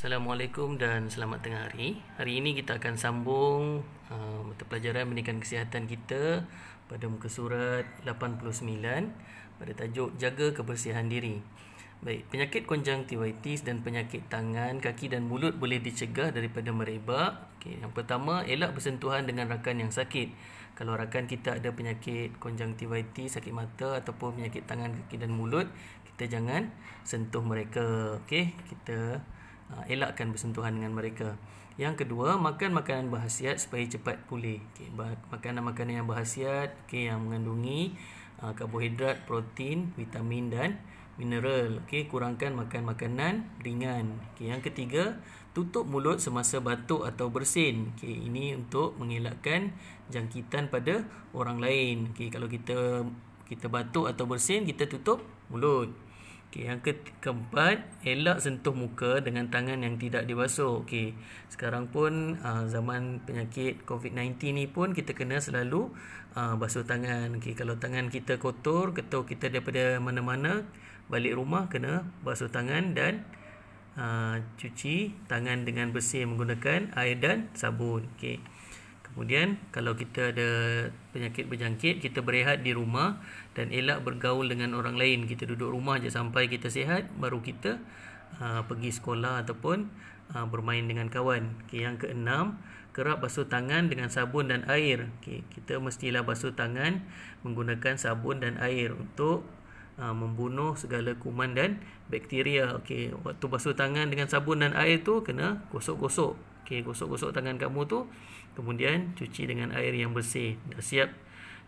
Assalamualaikum dan selamat tengah hari. Hari ini kita akan sambung uh, mata pelajaran pendidikan kesihatan kita pada muka surat 89 pada tajuk jaga kebersihan diri. Baik, penyakit konjungtivitis dan penyakit tangan, kaki dan mulut boleh dicegah daripada merebak. Okey, yang pertama, elak bersentuhan dengan rakan yang sakit. Kalau rakan kita ada penyakit konjungtivitis, sakit mata ataupun penyakit tangan, kaki dan mulut, kita jangan sentuh mereka. Okey, kita Ha, elakkan bersentuhan dengan mereka. Yang kedua, makan makanan berhasiat supaya cepat pulih. Okay, makanan-makanan yang berhasiat, okay, yang mengandungi uh, karbohidrat, protein, vitamin dan mineral. Okay, kurangkan makan makanan ringan. Okay, yang ketiga, tutup mulut semasa batuk atau bersin. Okay, ini untuk mengelakkan jangkitan pada orang lain. Okay, kalau kita kita batuk atau bersin, kita tutup mulut. Okey, yang ke- keempat, elak sentuh muka dengan tangan yang tidak dibasuh. Okey. Sekarang pun uh, zaman penyakit COVID-19 ni pun kita kena selalu uh, basuh tangan. Okey, kalau tangan kita kotor, ketuk kita daripada mana-mana, balik rumah kena basuh tangan dan uh, cuci tangan dengan bersih menggunakan air dan sabun. Okey. Kemudian kalau kita ada penyakit berjangkit, kita berehat di rumah dan elak bergaul dengan orang lain. Kita duduk rumah je sampai kita sihat baru kita uh, pergi sekolah ataupun uh, bermain dengan kawan. Okay, yang keenam, kerap basuh tangan dengan sabun dan air. Okay, kita mestilah basuh tangan menggunakan sabun dan air untuk ah, membunuh segala kuman dan bakteria. Okey, waktu basuh tangan dengan sabun dan air tu kena gosok-gosok Okey, gosok-gosok tangan kamu tu. Kemudian cuci dengan air yang bersih. Dah siap.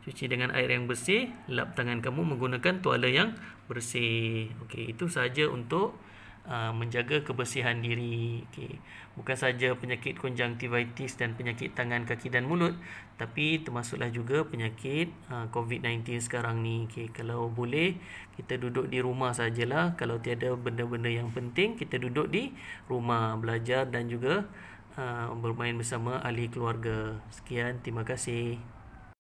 Cuci dengan air yang bersih, lap tangan kamu menggunakan tuala yang bersih. Okey, itu saja untuk uh, menjaga kebersihan diri. Okey. Bukan saja penyakit konjungtivitis dan penyakit tangan, kaki dan mulut, tapi termasuklah juga penyakit uh, COVID-19 sekarang ni. Okey, kalau boleh kita duduk di rumah sajalah. Kalau tiada benda-benda yang penting, kita duduk di rumah belajar dan juga uh, bermain bersama ahli keluarga. Sekian, terima kasih.